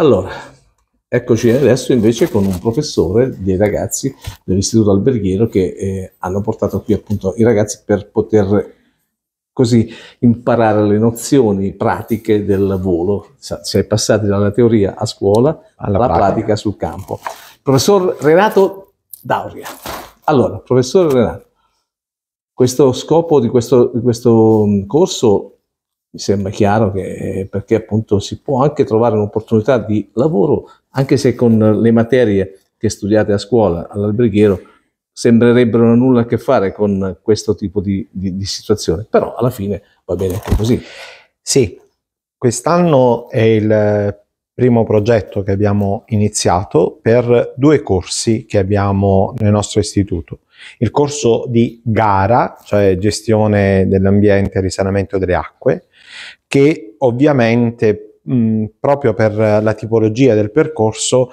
Allora, eccoci adesso invece con un professore dei ragazzi dell'istituto alberghiero che eh, hanno portato qui appunto i ragazzi per poter così imparare le nozioni pratiche del volo. Si è passati dalla teoria a scuola alla, alla pratica. pratica sul campo. Professor Renato Dauria. Allora, professor Renato, questo scopo di questo, di questo mm, corso mi sembra chiaro che eh, perché appunto si può anche trovare un'opportunità di lavoro, anche se con le materie che studiate a scuola, all'alberghiero, sembrerebbero nulla a che fare con questo tipo di, di, di situazione, però alla fine va bene anche così. Sì, quest'anno è il primo progetto che abbiamo iniziato per due corsi che abbiamo nel nostro istituto il corso di gara, cioè gestione dell'ambiente e risanamento delle acque, che ovviamente mh, proprio per la tipologia del percorso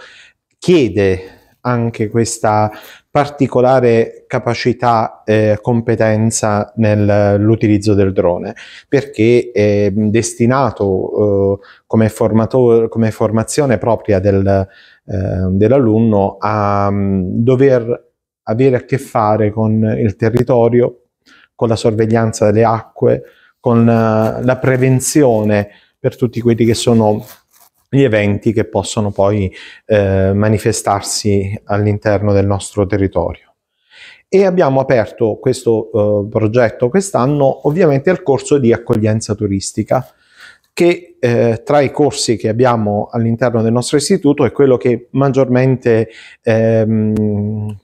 chiede anche questa particolare capacità e eh, competenza nell'utilizzo del drone perché è destinato eh, come, come, formazione propria del, eh, dell'alunno a dover avere a che fare con il territorio, con la sorveglianza delle acque, con eh, la prevenzione per tutti quelli che sono gli eventi che possono poi eh, manifestarsi all'interno del nostro territorio. E abbiamo aperto questo eh, progetto quest'anno ovviamente al corso di accoglienza turistica, che eh, tra i corsi che abbiamo all'interno del nostro istituto è quello che maggiormente ehm,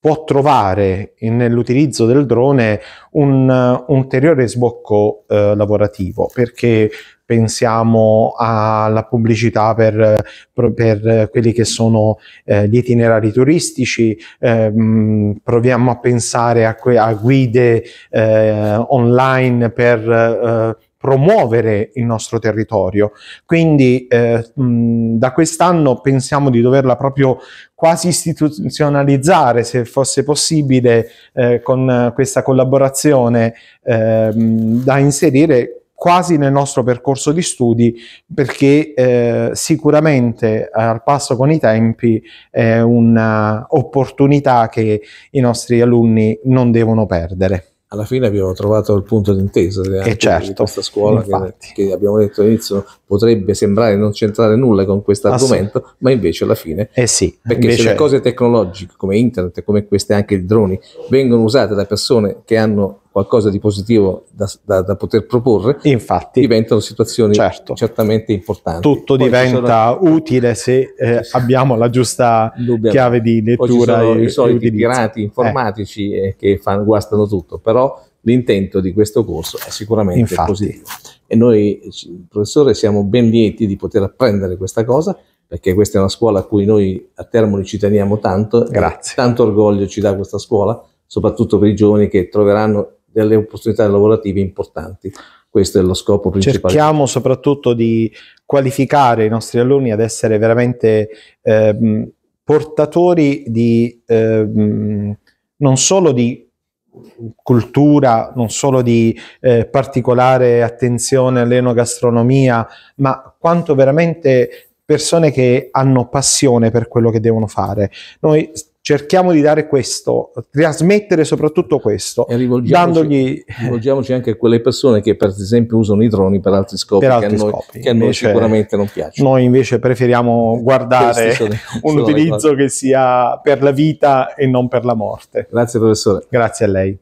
può trovare nell'utilizzo del drone un uh, ulteriore sbocco uh, lavorativo perché pensiamo alla pubblicità per, per quelli che sono eh, gli itinerari turistici, ehm, proviamo a pensare a, a guide eh, online per eh, promuovere il nostro territorio. Quindi eh, mh, da quest'anno pensiamo di doverla proprio quasi istituzionalizzare, se fosse possibile, eh, con questa collaborazione eh, da inserire quasi nel nostro percorso di studi perché eh, sicuramente al passo con i tempi è un'opportunità che i nostri alunni non devono perdere alla fine abbiamo trovato il punto d'intesa eh, eh, e certo, questa scuola che, che, abbiamo detto all'inizio potrebbe sembrare non c'entrare nulla con questo argomento, ma invece alla fine eh sì, perché invece... se le cose tecnologiche come internet, come queste anche i droni, vengono usate da persone che hanno qualcosa di positivo da, da, da poter proporre, Infatti, diventano situazioni certo. certamente importanti. Tutto Poi diventa sono... utile se eh, abbiamo la giusta Dubbiamo. chiave di lettura. Poi ci sono e, i soliti e pirati eh. informatici eh. che fanno, guastano tutto, però l'intento di questo corso è sicuramente Infatti. positivo. E noi, professore, siamo ben lieti di poter apprendere questa cosa perché questa è una scuola a cui noi a Termoli ci teniamo tanto. Grazie. Tanto orgoglio ci dà questa scuola, soprattutto per i giovani che troveranno delle opportunità lavorative importanti. Questo è lo scopo principale. Cerchiamo soprattutto di qualificare i nostri alunni ad essere veramente eh, portatori di, eh, non solo di cultura, non solo di eh, particolare attenzione all'enogastronomia, ma quanto veramente persone che hanno passione per quello che devono fare. Noi cerchiamo di dare questo, trasmettere soprattutto questo, e rivolgiamoci, dandogli... rivolgiamoci anche a quelle persone che per esempio usano i droni per altri scopi, per altri che, a noi, scopi. Che a noi invece, sicuramente non piacciono. Noi invece preferiamo guardare sono, un utilizzo che sia per la vita e non per la morte. Grazie professore. Grazie a lei.